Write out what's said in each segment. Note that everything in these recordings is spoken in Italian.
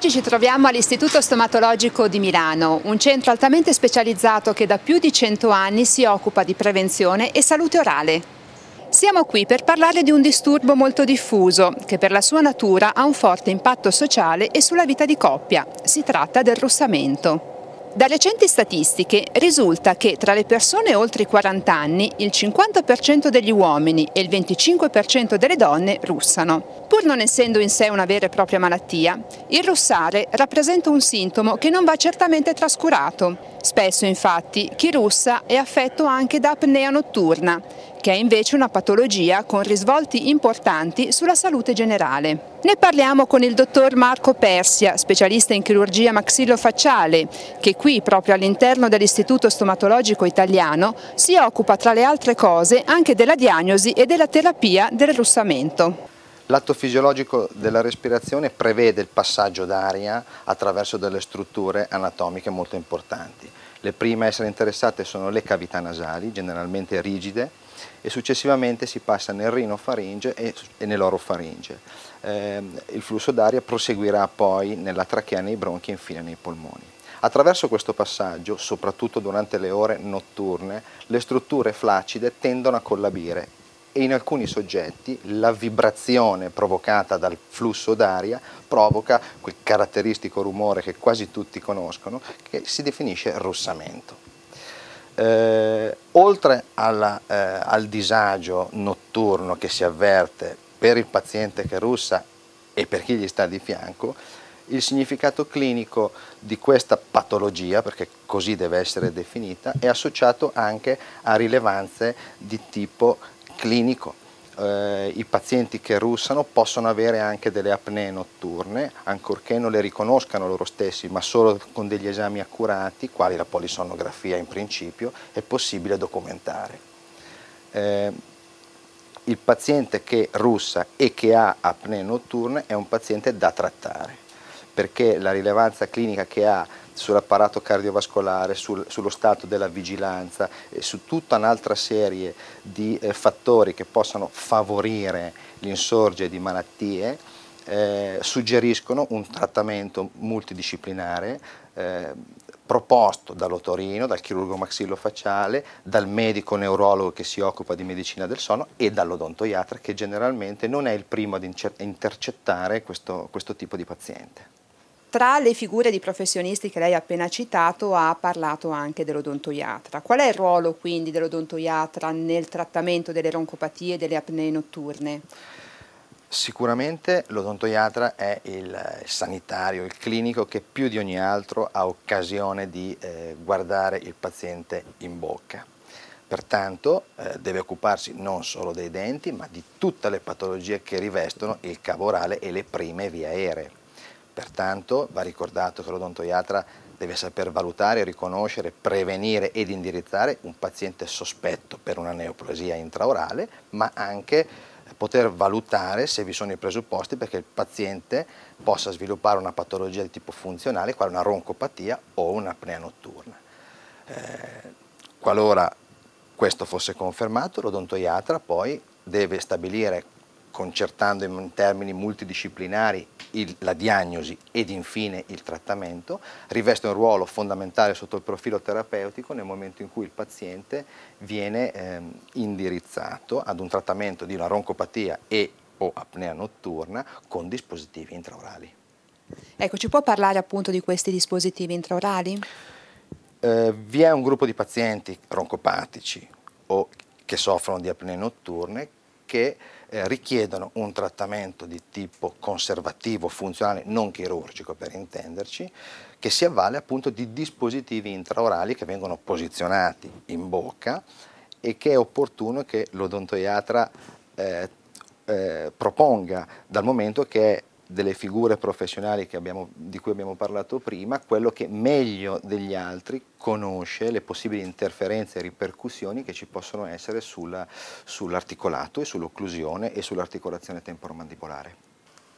Oggi ci troviamo all'Istituto Stomatologico di Milano, un centro altamente specializzato che da più di 100 anni si occupa di prevenzione e salute orale. Siamo qui per parlare di un disturbo molto diffuso che per la sua natura ha un forte impatto sociale e sulla vita di coppia. Si tratta del russamento. Da recenti statistiche risulta che tra le persone oltre i 40 anni il 50% degli uomini e il 25% delle donne russano. Pur non essendo in sé una vera e propria malattia, il russare rappresenta un sintomo che non va certamente trascurato. Spesso infatti chi russa è affetto anche da apnea notturna, che è invece una patologia con risvolti importanti sulla salute generale. Ne parliamo con il dottor Marco Persia, specialista in chirurgia maxillofacciale, che qui proprio all'interno dell'Istituto Stomatologico Italiano si occupa tra le altre cose anche della diagnosi e della terapia del russamento. L'atto fisiologico della respirazione prevede il passaggio d'aria attraverso delle strutture anatomiche molto importanti. Le prime a essere interessate sono le cavità nasali, generalmente rigide, e successivamente si passa nel rinofaringe e, e nell'orofaringe. Eh, il flusso d'aria proseguirà poi nella trachea, nei bronchi e infine nei polmoni. Attraverso questo passaggio, soprattutto durante le ore notturne, le strutture flaccide tendono a collabire e in alcuni soggetti la vibrazione provocata dal flusso d'aria provoca quel caratteristico rumore che quasi tutti conoscono che si definisce russamento. Eh, oltre alla, eh, al disagio notturno che si avverte per il paziente che russa e per chi gli sta di fianco, il significato clinico di questa patologia, perché così deve essere definita, è associato anche a rilevanze di tipo clinico. Eh, I pazienti che russano possono avere anche delle apnee notturne, ancorché non le riconoscano loro stessi, ma solo con degli esami accurati, quali la polisonnografia in principio, è possibile documentare. Eh, il paziente che russa e che ha apnee notturne è un paziente da trattare perché la rilevanza clinica che ha sull'apparato cardiovascolare, sul, sullo stato della vigilanza, e su tutta un'altra serie di eh, fattori che possano favorire l'insorgere di malattie, eh, suggeriscono un trattamento multidisciplinare eh, proposto dall'otorino, dal chirurgo maxillofacciale, dal medico neurologo che si occupa di medicina del sonno e dall'odontoiatra che generalmente non è il primo ad intercettare questo, questo tipo di paziente. Tra le figure di professionisti che lei ha appena citato ha parlato anche dell'odontoiatra. Qual è il ruolo quindi dell'odontoiatra nel trattamento delle roncopatie e delle apnee notturne? Sicuramente l'odontoiatra è eh, il sanitario, il clinico che più di ogni altro ha occasione di eh, guardare il paziente in bocca. Pertanto eh, deve occuparsi non solo dei denti ma di tutte le patologie che rivestono il cavo orale e le prime vie aeree. Pertanto va ricordato che l'odontoiatra deve saper valutare, riconoscere, prevenire ed indirizzare un paziente sospetto per una neoplasia intraorale, ma anche poter valutare se vi sono i presupposti perché il paziente possa sviluppare una patologia di tipo funzionale, quale una roncopatia o un'apnea notturna. Eh, qualora questo fosse confermato, l'odontoiatra poi deve stabilire concertando in termini multidisciplinari il, la diagnosi ed infine il trattamento, riveste un ruolo fondamentale sotto il profilo terapeutico nel momento in cui il paziente viene ehm, indirizzato ad un trattamento di una roncopatia e o apnea notturna con dispositivi intraorali. Ecco, ci può parlare appunto di questi dispositivi intraorali? Eh, vi è un gruppo di pazienti roncopatici o che soffrono di apnee notturne che eh, richiedono un trattamento di tipo conservativo, funzionale, non chirurgico per intenderci, che si avvale appunto di dispositivi intraorali che vengono posizionati in bocca e che è opportuno che l'odontoiatra eh, eh, proponga dal momento che è delle figure professionali abbiamo, di cui abbiamo parlato prima, quello che meglio degli altri conosce le possibili interferenze e ripercussioni che ci possono essere sull'articolato e sull'occlusione e sull'articolazione temporomandibolare.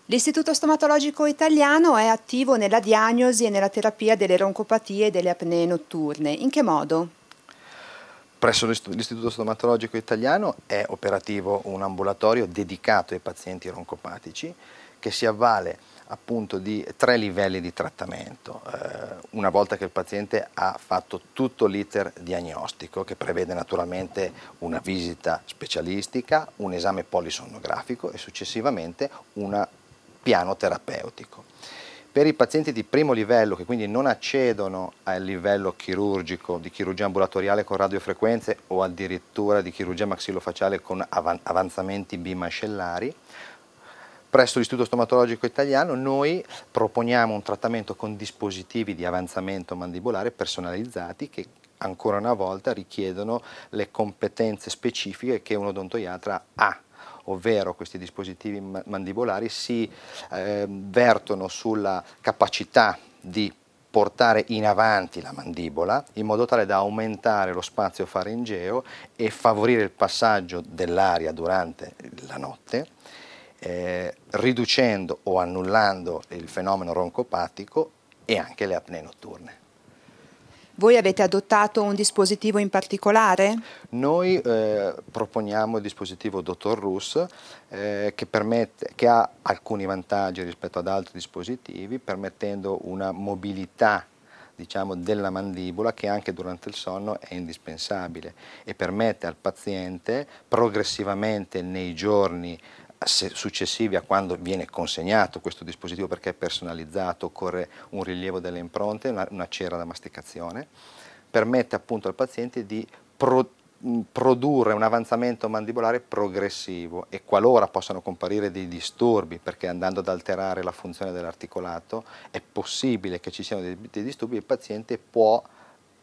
L'Istituto Stomatologico Italiano è attivo nella diagnosi e nella terapia delle roncopatie e delle apnee notturne. In che modo? Presso l'Istituto Stomatologico Italiano è operativo un ambulatorio dedicato ai pazienti roncopatici che si avvale appunto di tre livelli di trattamento, eh, una volta che il paziente ha fatto tutto l'iter diagnostico che prevede naturalmente una visita specialistica, un esame polisonografico e successivamente un piano terapeutico. Per i pazienti di primo livello che quindi non accedono al livello chirurgico di chirurgia ambulatoriale con radiofrequenze o addirittura di chirurgia maxillofaciale con avanzamenti bimascellari, presso l'Istituto Stomatologico Italiano noi proponiamo un trattamento con dispositivi di avanzamento mandibolare personalizzati che ancora una volta richiedono le competenze specifiche che un odontoiatra ha ovvero questi dispositivi mandibolari si eh, vertono sulla capacità di portare in avanti la mandibola in modo tale da aumentare lo spazio faringeo e favorire il passaggio dell'aria durante la notte eh, riducendo o annullando il fenomeno roncopatico e anche le apnee notturne. Voi avete adottato un dispositivo in particolare? Noi eh, proponiamo il dispositivo Dottor Rus eh, che, permette, che ha alcuni vantaggi rispetto ad altri dispositivi, permettendo una mobilità diciamo, della mandibola che anche durante il sonno è indispensabile e permette al paziente progressivamente nei giorni successivi a quando viene consegnato questo dispositivo perché è personalizzato, occorre un rilievo delle impronte, una, una cera da masticazione, permette appunto al paziente di pro, produrre un avanzamento mandibolare progressivo e qualora possano comparire dei disturbi perché andando ad alterare la funzione dell'articolato è possibile che ci siano dei, dei disturbi il paziente può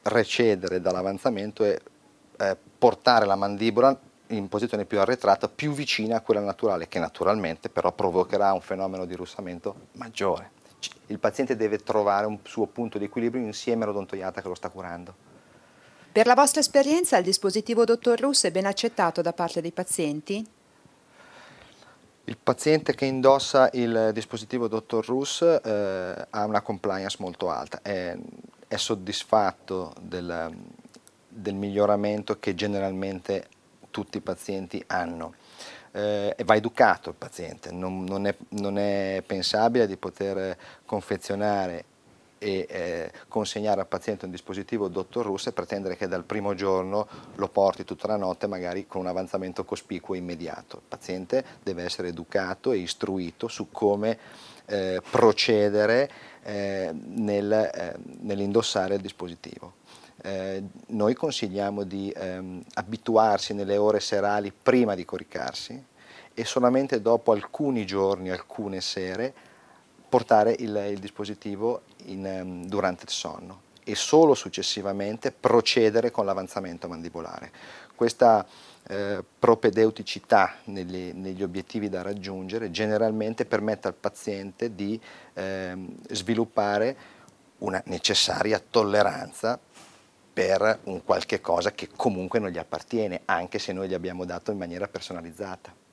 recedere dall'avanzamento e eh, portare la mandibola in posizione più arretrata, più vicina a quella naturale, che naturalmente però provocherà un fenomeno di russamento maggiore. Il paziente deve trovare un suo punto di equilibrio insieme all'odontoiata che lo sta curando. Per la vostra esperienza il dispositivo dottor Russo è ben accettato da parte dei pazienti? Il paziente che indossa il dispositivo dottor Russo eh, ha una compliance molto alta, è, è soddisfatto del, del miglioramento che generalmente tutti i pazienti hanno. Eh, va educato il paziente, non, non, è, non, è, pensabile di poter confezionare e eh, consegnare al paziente un dispositivo dottor Russo e pretendere che dal primo giorno lo porti tutta la notte magari con un avanzamento cospicuo e immediato. Il paziente deve essere educato e istruito su come eh, procedere eh, nel, eh, nell'indossare il dispositivo. Eh, noi consigliamo di ehm, abituarsi nelle ore serali prima di coricarsi e solamente dopo alcuni giorni, alcune sere, portare il, il dispositivo in, ehm, durante il sonno e solo successivamente procedere con l'avanzamento mandibolare. Questa eh, propedeuticità negli, negli, obiettivi da raggiungere generalmente permette al paziente di ehm, sviluppare una necessaria tolleranza per un qualche cosa che comunque non gli appartiene, anche se noi gli abbiamo dato in maniera personalizzata.